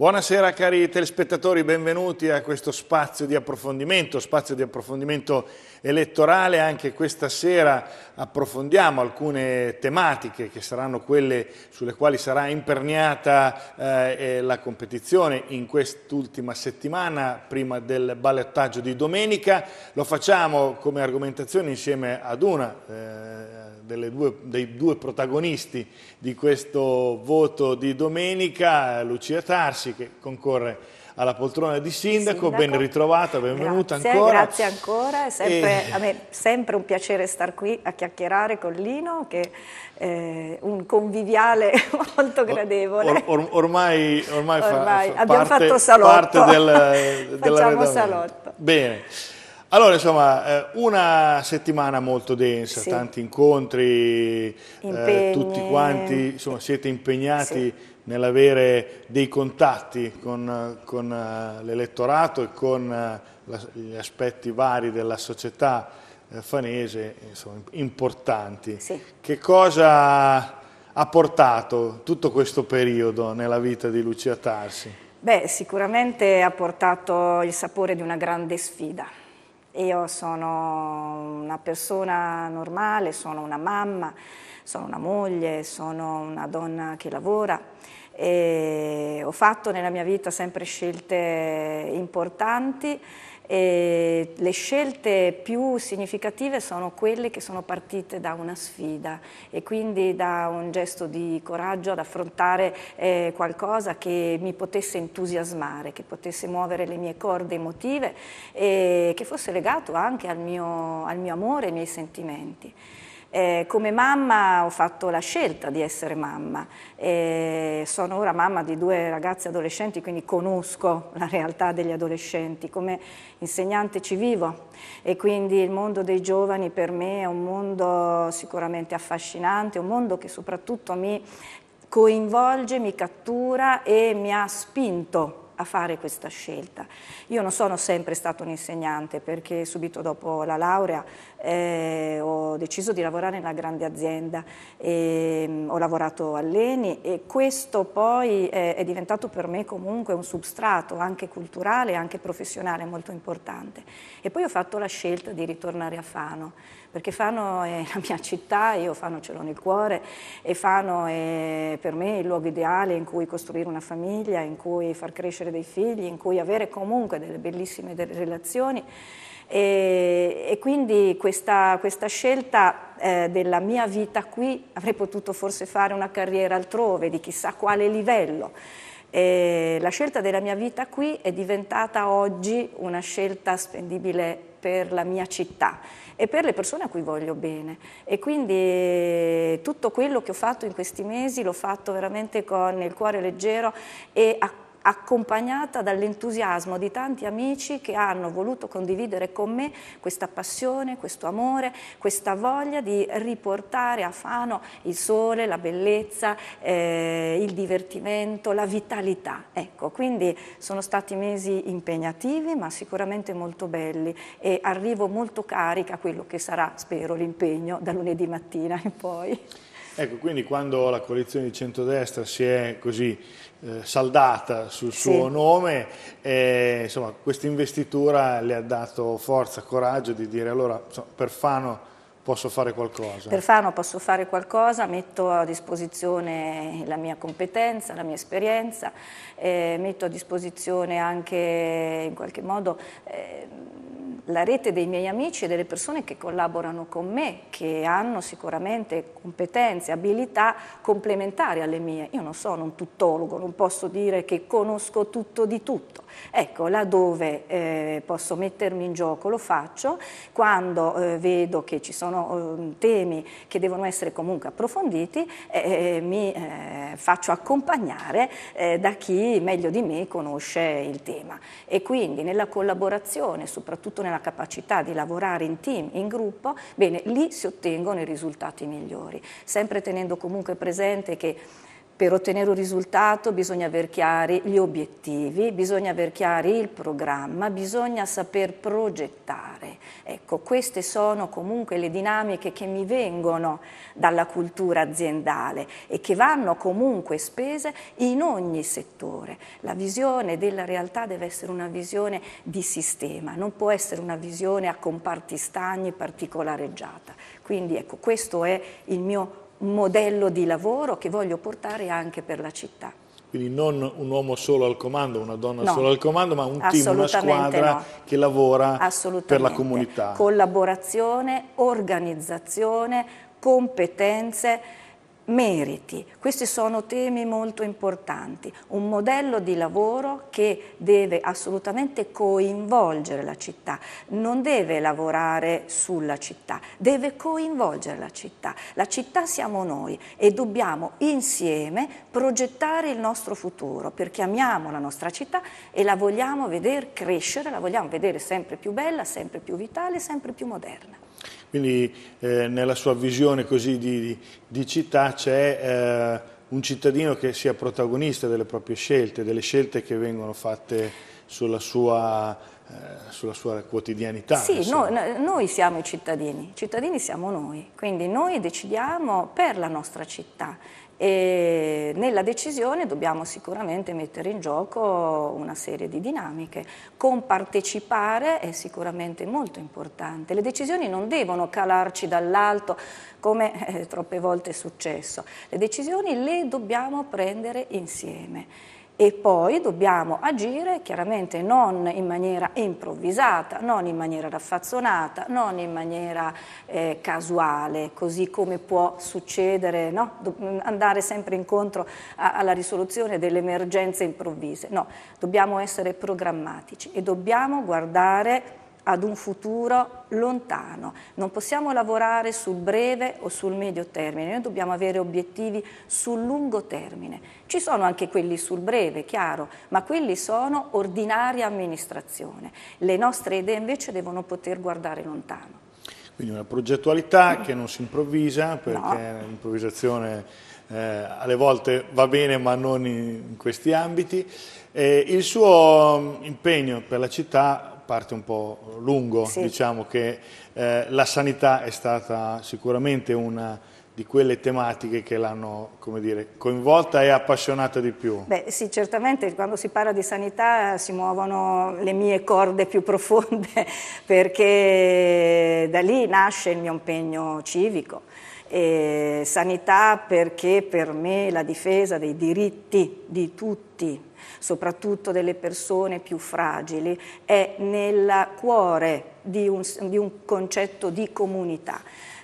Buonasera cari telespettatori, benvenuti a questo spazio di approfondimento, spazio di approfondimento elettorale, anche questa sera approfondiamo alcune tematiche che saranno quelle sulle quali sarà imperniata eh, eh, la competizione in quest'ultima settimana, prima del ballottaggio di domenica. Lo facciamo come argomentazione insieme ad una eh, due, dei due protagonisti di questo voto di domenica, Lucia Tarsi, che concorre alla poltrona di sindaco, sindaco. ben ritrovata, benvenuta grazie, ancora. Grazie ancora, è sempre, e... a me sempre un piacere star qui a chiacchierare con Lino che è un conviviale molto gradevole. Or, or, ormai, ormai, ormai fa, abbiamo parte, fatto salotto. parte del, Facciamo salotto. Bene. Allora, insomma, eh, una settimana molto densa, sì. tanti incontri, eh, tutti quanti insomma, siete impegnati sì nell'avere dei contatti con, con eh, l'elettorato e con eh, gli aspetti vari della società eh, fanese insomma, importanti. Sì. Che cosa ha portato tutto questo periodo nella vita di Lucia Tarsi? Beh, sicuramente ha portato il sapore di una grande sfida io sono una persona normale, sono una mamma, sono una moglie, sono una donna che lavora e ho fatto nella mia vita sempre scelte importanti e le scelte più significative sono quelle che sono partite da una sfida e quindi da un gesto di coraggio ad affrontare eh, qualcosa che mi potesse entusiasmare, che potesse muovere le mie corde emotive e che fosse legato anche al mio, al mio amore e ai miei sentimenti. Eh, come mamma ho fatto la scelta di essere mamma, eh, sono ora mamma di due ragazze adolescenti, quindi conosco la realtà degli adolescenti, come insegnante ci vivo e quindi il mondo dei giovani per me è un mondo sicuramente affascinante, un mondo che soprattutto mi coinvolge, mi cattura e mi ha spinto a fare questa scelta. Io non sono sempre stato un insegnante perché subito dopo la laurea eh, ho deciso di lavorare nella grande azienda, e, ehm, ho lavorato all'ENI e questo poi è, eh, è diventato per me comunque un substrato anche culturale e anche professionale molto importante. E poi ho fatto la scelta di ritornare a Fano perché Fano è la mia città, io Fano ce l'ho nel cuore e Fano è per me il luogo ideale in cui costruire una famiglia, in cui far crescere dei figli, in cui avere comunque delle bellissime delle relazioni. E, e, quindi questa, questa scelta eh, della mia vita qui avrei potuto forse fare una carriera altrove di chissà quale livello. E la scelta della mia vita qui è diventata oggi una scelta spendibile per la mia città e per le persone a cui voglio bene. E quindi tutto quello che ho fatto in questi mesi l'ho fatto veramente con il cuore leggero e accogliendo accompagnata dall'entusiasmo di tanti amici che hanno voluto condividere con me questa passione, questo amore, questa voglia di riportare a Fano il sole, la bellezza, eh, il divertimento, la vitalità. Ecco, quindi sono stati mesi impegnativi ma sicuramente molto belli e arrivo molto carica a quello che sarà, spero, l'impegno da lunedì mattina in poi. Ecco, quindi quando la coalizione di centrodestra si è così eh, saldata sul suo sì. nome, eh, insomma, questa investitura le ha dato forza, coraggio di dire allora insomma, Fano posso fare qualcosa? Per Fano posso fare qualcosa, metto a disposizione la mia competenza, la mia esperienza, eh, metto a disposizione anche in qualche modo eh, la rete dei miei amici e delle persone che collaborano con me, che hanno sicuramente competenze, abilità complementari alle mie. Io non sono un tuttologo, non posso dire che conosco tutto di tutto. Ecco, laddove eh, posso mettermi in gioco lo faccio, quando eh, vedo che ci sono sono ehm, temi che devono essere comunque approfonditi, mi eh, faccio accompagnare eh, da chi meglio di me conosce il tema. E quindi nella collaborazione, soprattutto nella capacità di lavorare in team, in gruppo, bene, lì si ottengono i risultati migliori, sempre tenendo comunque presente che per ottenere un risultato bisogna aver chiari gli obiettivi, bisogna aver chiari il programma, bisogna saper progettare. Ecco, queste sono comunque le dinamiche che mi vengono dalla cultura aziendale e che vanno comunque spese in ogni settore. La visione della realtà deve essere una visione di sistema, non può essere una visione a comparti stagni particolareggiata. Quindi ecco, questo è il mio modello di lavoro che voglio portare anche per la città. Quindi non un uomo solo al comando, una donna no, solo al comando, ma un team, una squadra no. che lavora per la comunità. Collaborazione, organizzazione, competenze meriti, questi sono temi molto importanti, un modello di lavoro che deve assolutamente coinvolgere la città, non deve lavorare sulla città, deve coinvolgere la città. La città siamo noi e dobbiamo insieme progettare il nostro futuro perché amiamo la nostra città e la vogliamo vedere crescere, la vogliamo vedere sempre più bella, sempre più vitale, sempre più moderna. Quindi eh, nella sua visione così di, di, di città c'è eh, un cittadino che sia protagonista delle proprie scelte, delle scelte che vengono fatte sulla sua, eh, sulla sua quotidianità. Sì, no, noi siamo i cittadini, i cittadini siamo noi, quindi noi decidiamo per la nostra città e nella decisione dobbiamo sicuramente mettere in gioco una serie di dinamiche. Compartecipare è sicuramente molto importante. Le decisioni non devono calarci dall'alto come eh, troppe volte è successo. Le decisioni le dobbiamo prendere insieme e poi dobbiamo agire chiaramente non in maniera improvvisata, non in maniera raffazzonata, non in maniera eh, casuale, così come può succedere, no? Mm, andare sempre incontro a, alla risoluzione delle emergenze improvvise. No, dobbiamo essere programmatici e dobbiamo guardare ad un futuro lontano. Non possiamo lavorare sul breve o sul medio termine, noi dobbiamo avere obiettivi sul lungo termine. Ci sono anche quelli sul breve, chiaro, ma quelli sono ordinaria amministrazione. Le nostre idee invece devono poter guardare lontano. Quindi una progettualità che non si improvvisa, perché no. l'improvvisazione eh, alle volte va bene ma non in, questi ambiti. Eh, il suo mm, impegno per la città parte un po' lungo, sì. diciamo che eh, la sanità è stata sicuramente una di quelle tematiche che l'hanno coinvolta e appassionata di più? Beh, sì, certamente quando si parla di sanità si muovono le mie corde più profonde perché da lì nasce il mio impegno civico eh, sanità perché per me la difesa dei diritti di tutti, soprattutto delle persone più fragili, è nel cuore di un, di un concetto di comunità.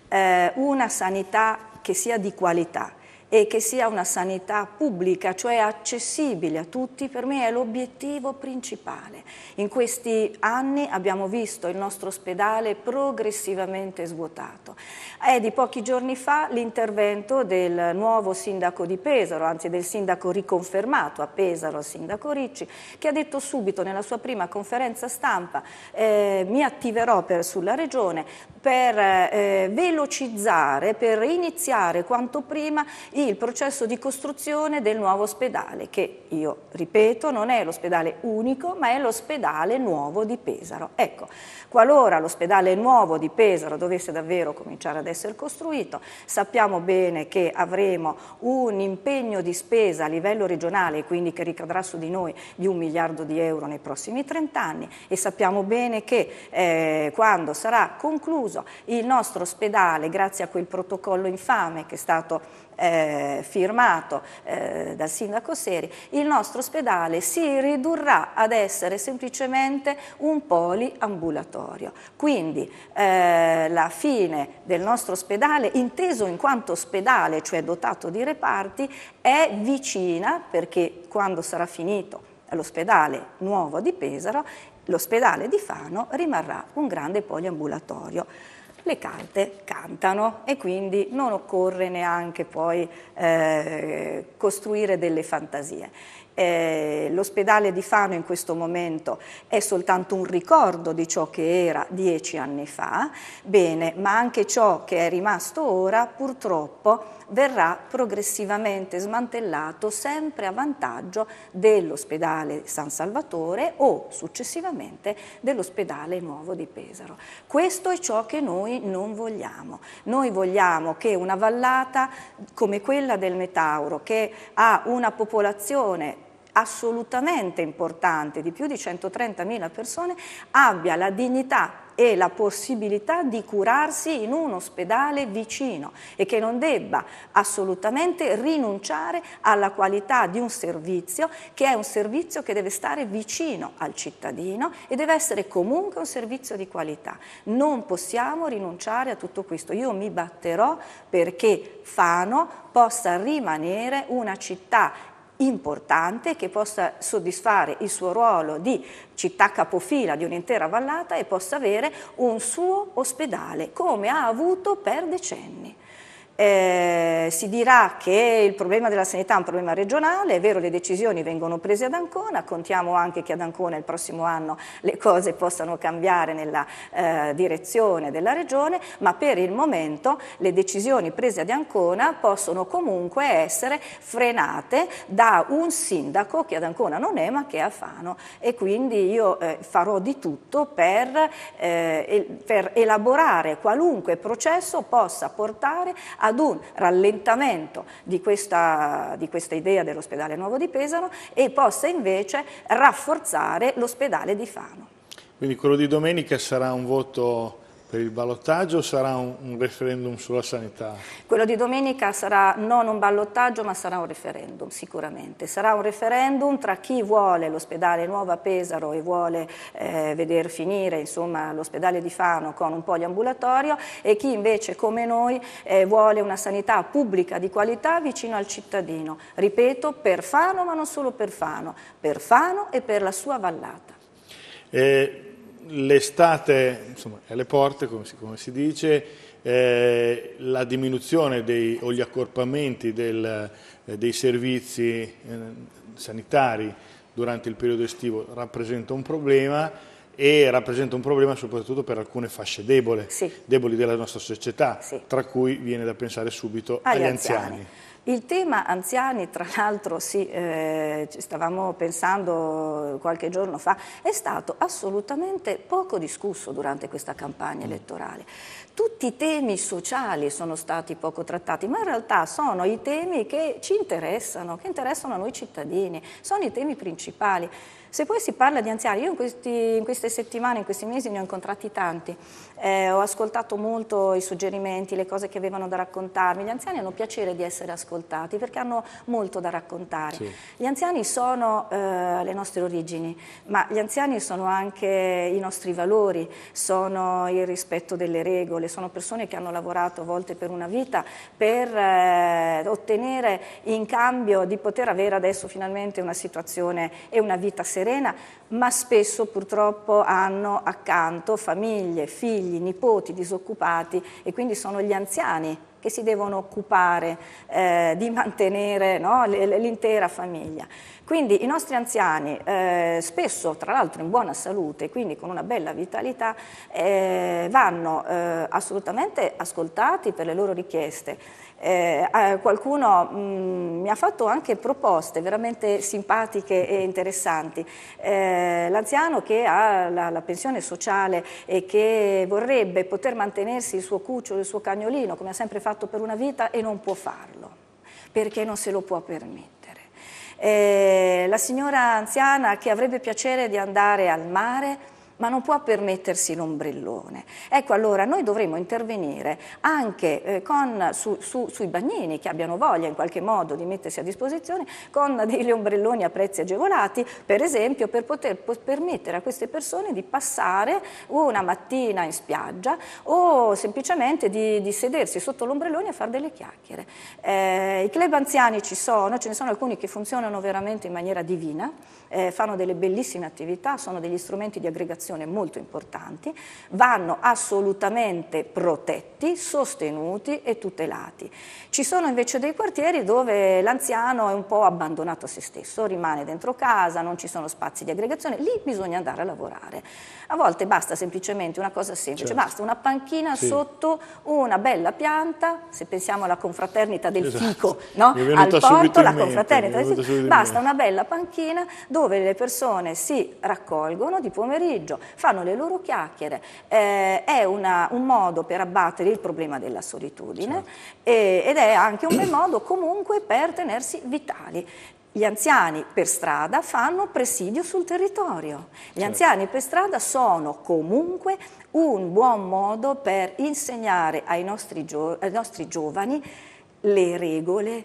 Eh, una sanità che sia di qualità e che sia una sanità pubblica, cioè accessibile a tutti, per me è l'obiettivo principale. In questi anni abbiamo visto il nostro ospedale progressivamente svuotato. È di pochi giorni fa l'intervento del nuovo sindaco di Pesaro, anzi del sindaco riconfermato a Pesaro, sindaco Ricci, che ha detto subito nella sua prima conferenza stampa eh, mi attiverò per, sulla regione per eh, velocizzare, per iniziare quanto prima il processo di costruzione del nuovo ospedale, che io ripeto non è l'ospedale unico, ma è l'ospedale nuovo di Pesaro. Ecco, qualora l'ospedale nuovo di Pesaro dovesse davvero cominciare ad essere costruito, sappiamo bene che avremo un impegno di spesa a livello regionale, quindi che ricadrà su di noi, di un miliardo di euro nei prossimi 30 anni e sappiamo bene che eh, quando sarà concluso chiuso. Il nostro ospedale, grazie a quel protocollo infame che è stato eh, firmato eh, dal sindaco Seri, il nostro ospedale si ridurrà ad essere semplicemente un poliambulatorio. Quindi eh, la fine del nostro ospedale, inteso in quanto ospedale, cioè dotato di reparti, è vicina perché quando sarà finito l'ospedale nuovo di Pesaro l'ospedale di Fano rimarrà un grande poliambulatorio. Le carte cantano e quindi non occorre neanche poi eh, costruire delle fantasie eh, l'ospedale di Fano in questo momento è soltanto un ricordo di ciò che era dieci anni fa, bene, ma anche ciò che è rimasto ora purtroppo verrà progressivamente smantellato sempre a vantaggio dell'ospedale San Salvatore o successivamente dell'ospedale nuovo di Pesaro. Questo è ciò che noi non vogliamo. Noi vogliamo che una vallata come quella del Metauro, che ha una popolazione assolutamente importante di più di 130.000 persone abbia la dignità e la possibilità di curarsi in un ospedale vicino e che non debba assolutamente rinunciare alla qualità di un servizio che è un servizio che deve stare vicino al cittadino e deve essere comunque un servizio di qualità. Non possiamo rinunciare a tutto questo. Io mi batterò perché Fano possa rimanere una città importante che possa soddisfare il suo ruolo di città capofila di un'intera vallata e possa avere un suo ospedale come ha avuto per decenni. Eh, si dirà che il problema della sanità è un problema regionale, è vero le decisioni vengono prese ad Ancona, contiamo anche che ad Ancona il prossimo anno le cose possano cambiare nella eh, direzione della regione, ma per il momento le decisioni prese ad Ancona possono comunque essere frenate da un sindaco che ad Ancona non è ma che è a Fano e quindi io eh, farò di tutto per, eh, per elaborare qualunque processo possa portare a ad un rallentamento di questa, di questa idea dell'ospedale nuovo di Pesaro e possa invece rafforzare l'ospedale di Fano. Quindi quello di domenica sarà un voto per il ballottaggio o sarà un, un, referendum sulla sanità? Quello di domenica sarà non un ballottaggio ma sarà un referendum sicuramente. Sarà un referendum tra chi vuole l'ospedale Nuova Pesaro e vuole eh, veder finire l'ospedale di Fano con un poliambulatorio e chi invece come noi eh, vuole una sanità pubblica di qualità vicino al cittadino. Ripeto, per Fano ma non solo per Fano, per Fano e per la sua vallata. Eh, l'estate insomma, è alle porte, come si, come si dice, eh, la diminuzione dei, o gli accorpamenti del, eh, dei servizi eh, sanitari durante il periodo estivo rappresenta un problema e rappresenta un problema soprattutto per alcune fasce debole, sì. deboli della nostra società, sì. tra cui viene da pensare subito agli, agli anziani. anziani. Il tema anziani, tra l'altro, sì, eh, stavamo pensando qualche giorno fa, è stato assolutamente poco discusso durante questa campagna mm. elettorale. Tutti i temi sociali sono stati poco trattati, ma in realtà sono i temi che ci interessano, che interessano a noi cittadini, sono i temi principali. Se poi si parla di anziani, io in, questi, in queste settimane, in questi mesi ne ho incontrati tanti, eh, ho ascoltato molto i suggerimenti, le cose che avevano da raccontarmi, gli anziani hanno piacere di essere ascoltati perché hanno molto da raccontare. Sì. Gli anziani sono eh, le nostre origini, ma gli anziani sono anche i nostri valori, sono il rispetto delle regole, sono persone che hanno lavorato a volte per una vita per eh, ottenere in cambio di poter avere adesso finalmente una situazione e una vita seria serena, ma spesso purtroppo hanno accanto famiglie, figli, nipoti disoccupati e quindi sono gli anziani che si devono occupare eh, di mantenere no, l'intera famiglia. Quindi i nostri anziani, eh, spesso tra l'altro in buona salute, quindi con una bella vitalità, eh, vanno eh, assolutamente ascoltati per le loro richieste eh, eh, qualcuno mh, mm, mi ha fatto anche proposte veramente simpatiche e interessanti. Eh, l'anziano che ha la, la, pensione sociale e che vorrebbe poter mantenersi il suo cucciolo, il suo cagnolino, come ha sempre fatto per una vita, e non può farlo perché non se lo può permettere. Eh, la signora anziana che avrebbe piacere di andare al mare ma non può permettersi l'ombrellone. Ecco allora noi dovremmo intervenire anche eh, con, su, su, sui bagnini che abbiano voglia in qualche modo di mettersi a disposizione con degli ombrelloni a prezzi agevolati, per esempio per poter po permettere a queste persone di passare una mattina in spiaggia o semplicemente di, di sedersi sotto l'ombrellone a fare delle chiacchiere. Eh, I club anziani ci sono, ce ne sono alcuni che funzionano veramente in maniera divina, eh, fanno delle bellissime attività, sono degli strumenti di aggregazione comunicazione molto importanti, vanno assolutamente protetti, sostenuti e tutelati. Ci sono invece dei quartieri dove l'anziano è un po' abbandonato a se stesso, rimane dentro casa, non ci sono spazi di aggregazione, lì bisogna andare a lavorare. A volte basta semplicemente una cosa semplice, certo. basta una panchina sì. sotto una bella pianta, se pensiamo alla confraternita del esatto. fico, no? al porto, la confraternita del fico, basta una bella panchina dove le persone si raccolgono di pomeriggio, pomeriggio, fanno le loro chiacchiere, eh, è una, un modo per abbattere il problema della solitudine certo. e, ed è anche un bel modo comunque per tenersi vitali. Gli anziani per strada fanno presidio sul territorio. Gli certo. anziani per strada sono comunque un buon modo per insegnare ai nostri, gio- ai nostri giovani le regole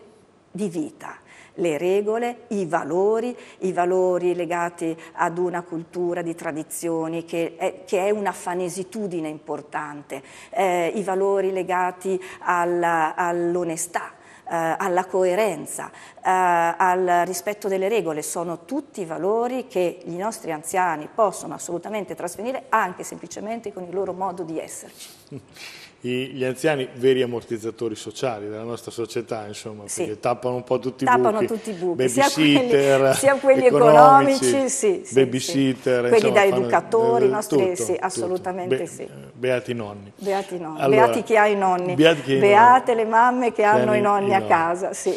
di vita le regole, i valori, i valori legati ad una cultura di tradizioni che è, che è una fanesitudine importante, eh, i valori legati alla, all'onestà, eh, alla coerenza, eh, al rispetto delle regole, sono tutti valori che i nostri anziani possono assolutamente trasferire anche semplicemente con il loro modo di esserci. gli anziani veri ammortizzatori sociali della nostra società, insomma, sì. perché tappano un po' tutti tappano i buchi, tutti i buchi. babysitter, sia quelli, sia quelli economici, sì, sì, quelli insomma, da educatori, fanno, nostri, tutto, sì, assolutamente Be, sì. Beati nonni. Beati, nonni. Allora, beati chi ha i nonni, beati beate nonni. le mamme che, che hanno i nonni, i nonni a casa, sì.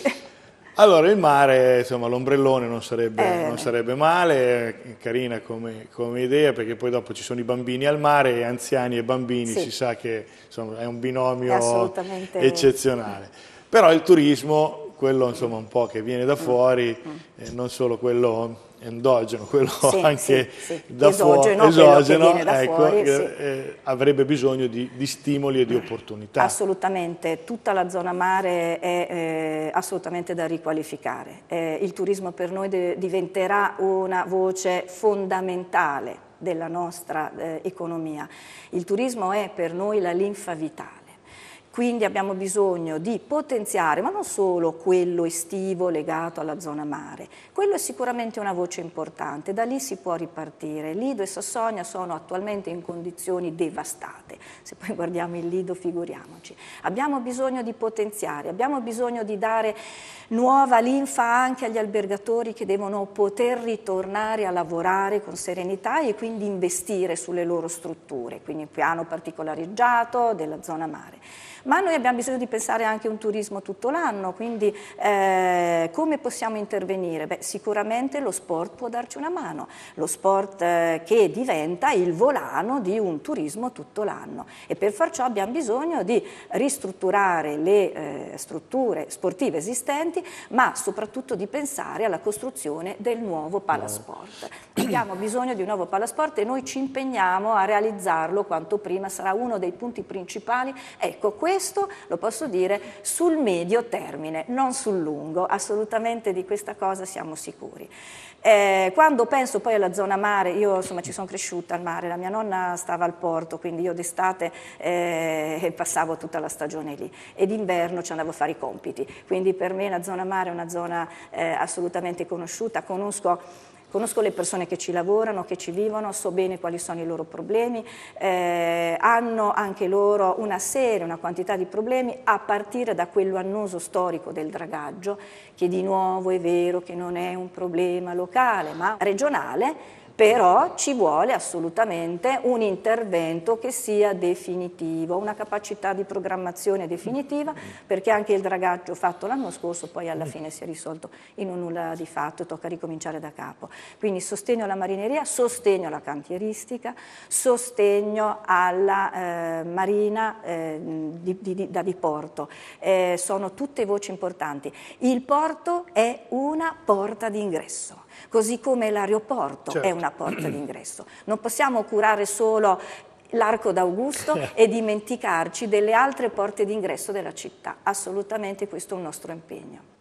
Allora, il mare, insomma, l'ombrellone non sarebbe, eh. non sarebbe male, eh, carina come, come, idea, perché poi dopo ci sono i bambini al mare, e anziani e bambini, sì. si sa che insomma, è un binomio è eccezionale. Però il turismo, quello insomma, un po' che viene da mm. fuori, mm. eh, non solo quello endogeno, quello sì, anche sì, sì. da fuori, esogeno, da ecco, fuori, eh, eh, avrebbe bisogno di, di, stimoli e di opportunità. Assolutamente, tutta la zona mare è eh, assolutamente da riqualificare. Eh, il turismo per noi diventerà una voce fondamentale della nostra eh, economia. Il turismo è per noi la linfa vitale quindi abbiamo bisogno di potenziare, ma non solo quello estivo legato alla zona mare. Quello è sicuramente una voce importante, da lì si può ripartire. Lido e Sassonia sono attualmente in condizioni devastate. Se poi guardiamo il Lido, figuriamoci. Abbiamo bisogno di potenziare, abbiamo bisogno di dare nuova linfa anche agli albergatori che devono poter ritornare a lavorare con serenità e quindi investire sulle loro strutture, quindi un piano particolareggiato della zona mare ma noi abbiamo bisogno di pensare anche a un turismo tutto l'anno, quindi eh, come possiamo intervenire? Beh, sicuramente lo sport può darci una mano, lo sport eh, che diventa il volano di un turismo tutto l'anno e per far ciò abbiamo bisogno di ristrutturare le eh, strutture sportive esistenti, ma soprattutto di pensare alla costruzione del nuovo palasport. Abbiamo bisogno di un nuovo palasport e noi ci impegniamo a realizzarlo quanto prima, sarà uno dei punti principali. Ecco, questo questo lo posso dire sul medio termine, non sul lungo, assolutamente di questa cosa siamo sicuri. Eh, quando penso poi alla zona mare, io insomma ci sono cresciuta al mare, la mia nonna stava al porto, quindi io d'estate eh, passavo tutta la stagione lì ed inverno ci andavo a fare i compiti, quindi per me la zona mare è una zona eh, assolutamente conosciuta, conosco conosco le persone che ci lavorano, che ci vivono, so bene quali sono i loro problemi, eh, hanno anche loro una serie, una quantità di problemi a partire da quello annoso storico del dragaggio, che di nuovo è vero che non è un problema locale ma regionale però ci vuole assolutamente un intervento che sia definitivo, una capacità di programmazione definitiva, perché anche il dragaggio fatto l'anno scorso poi alla fine si è risolto in un nulla di fatto, tocca ricominciare da capo. Quindi sostegno alla marineria, sostegno alla cantieristica, sostegno alla eh, marina eh, di, di, da diporto, eh, sono tutte voci importanti. Il porto è una porta d'ingresso così come l'aeroporto certo. è una porta d'ingresso. Non possiamo curare solo l'arco d'Augusto e dimenticarci delle altre porte d'ingresso della città. Assolutamente questo è un nostro impegno.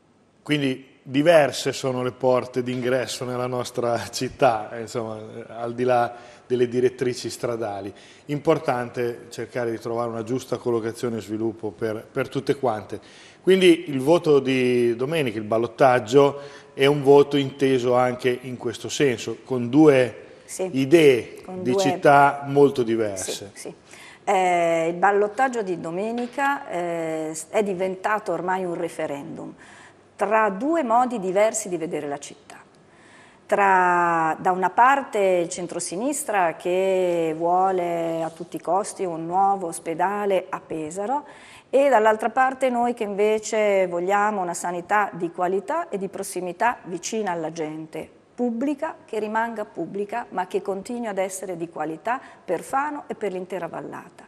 Quindi diverse sono le porte d'ingresso nella nostra città, insomma, al di là delle direttrici stradali. Importante cercare di trovare una giusta collocazione e sviluppo per, per tutte quante. Quindi il voto di domenica, il ballottaggio, è un voto inteso anche in questo senso, con due sì, idee con di due... città molto diverse. Sì, sì. Eh, il ballottaggio di domenica eh, è diventato ormai un referendum tra due modi diversi di vedere la città. Tra, da una parte il centrosinistra che vuole a tutti i costi un nuovo ospedale a Pesaro e dall'altra parte noi che invece vogliamo una sanità di qualità e di prossimità vicina alla gente, pubblica, che rimanga pubblica ma che continui ad essere di qualità per Fano e per l'intera vallata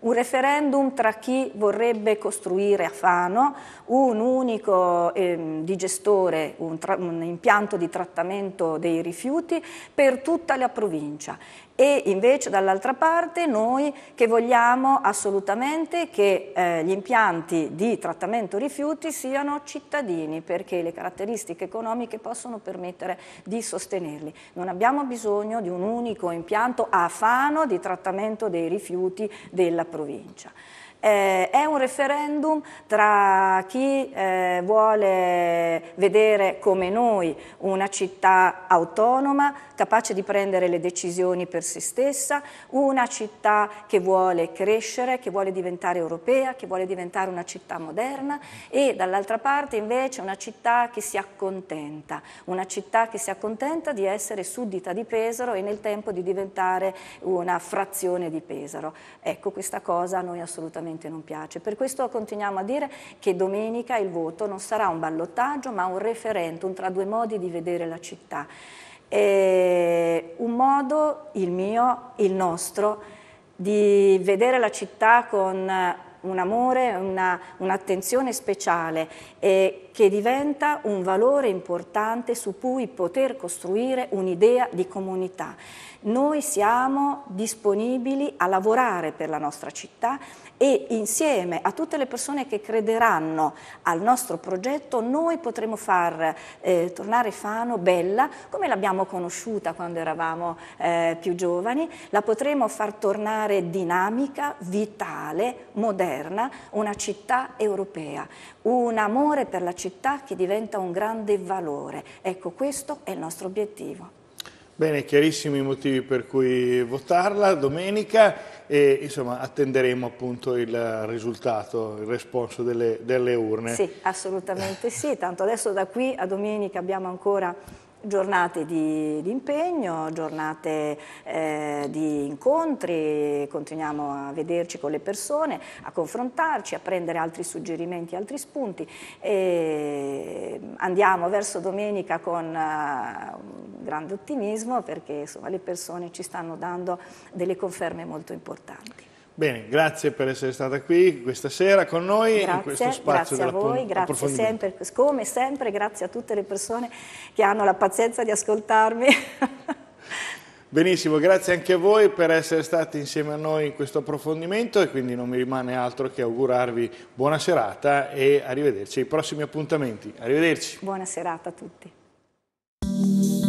un referendum tra chi vorrebbe costruire a Fano un unico eh, digestore, un, un, impianto di trattamento dei rifiuti per tutta la provincia e invece dall'altra parte noi che vogliamo assolutamente che eh, gli impianti di trattamento rifiuti siano cittadini perché le caratteristiche economiche possono permettere di sostenerli. Non abbiamo bisogno di un unico impianto a fano di trattamento dei rifiuti della provincia eh, è un referendum tra chi eh, vuole vedere come noi una città autonoma, capace di prendere le decisioni per se stessa, una città che vuole crescere, che vuole diventare europea, che vuole diventare una città moderna e dall'altra parte invece una città che si accontenta, una città che si accontenta di essere suddita di Pesaro e nel tempo di diventare una frazione di Pesaro. Ecco, questa cosa noi assolutamente assolutamente non piace. Per questo continuiamo a dire che domenica il voto non sarà un ballottaggio ma un referendum tra due modi di vedere la città. E un modo, il mio, il nostro, di vedere la città con un amore, una, un'attenzione speciale eh, che diventa un valore importante su cui poter costruire un'idea di comunità. Noi siamo disponibili a lavorare per la nostra città e insieme a tutte le persone che crederanno al nostro progetto noi potremo far eh, tornare Fano bella come l'abbiamo conosciuta quando eravamo eh, più giovani, la potremo far tornare dinamica, vitale, moderna, una città europea, un amore per la città che diventa un grande valore. Ecco, questo è il nostro obiettivo. Bene, chiarissimi i motivi per cui votarla domenica e insomma attenderemo appunto il risultato, il responso delle, delle urne. Sì, assolutamente sì, tanto adesso da qui a domenica abbiamo ancora giornate di, di, impegno, giornate eh, di incontri, continuiamo a vederci con le persone, a confrontarci, a prendere altri suggerimenti, altri spunti e andiamo verso domenica con uh, grande ottimismo perché insomma, le persone ci stanno dando delle conferme molto importanti. Bene, grazie per essere stata qui questa sera con noi grazie, in questo spazio Grazie a voi, grazie sempre, come sempre, grazie a tutte le persone che hanno la pazienza di ascoltarmi. Benissimo, grazie anche a voi per essere stati insieme a noi in questo approfondimento e quindi non mi rimane altro che augurarvi buona serata e arrivederci ai prossimi appuntamenti. Arrivederci. Buona serata a tutti.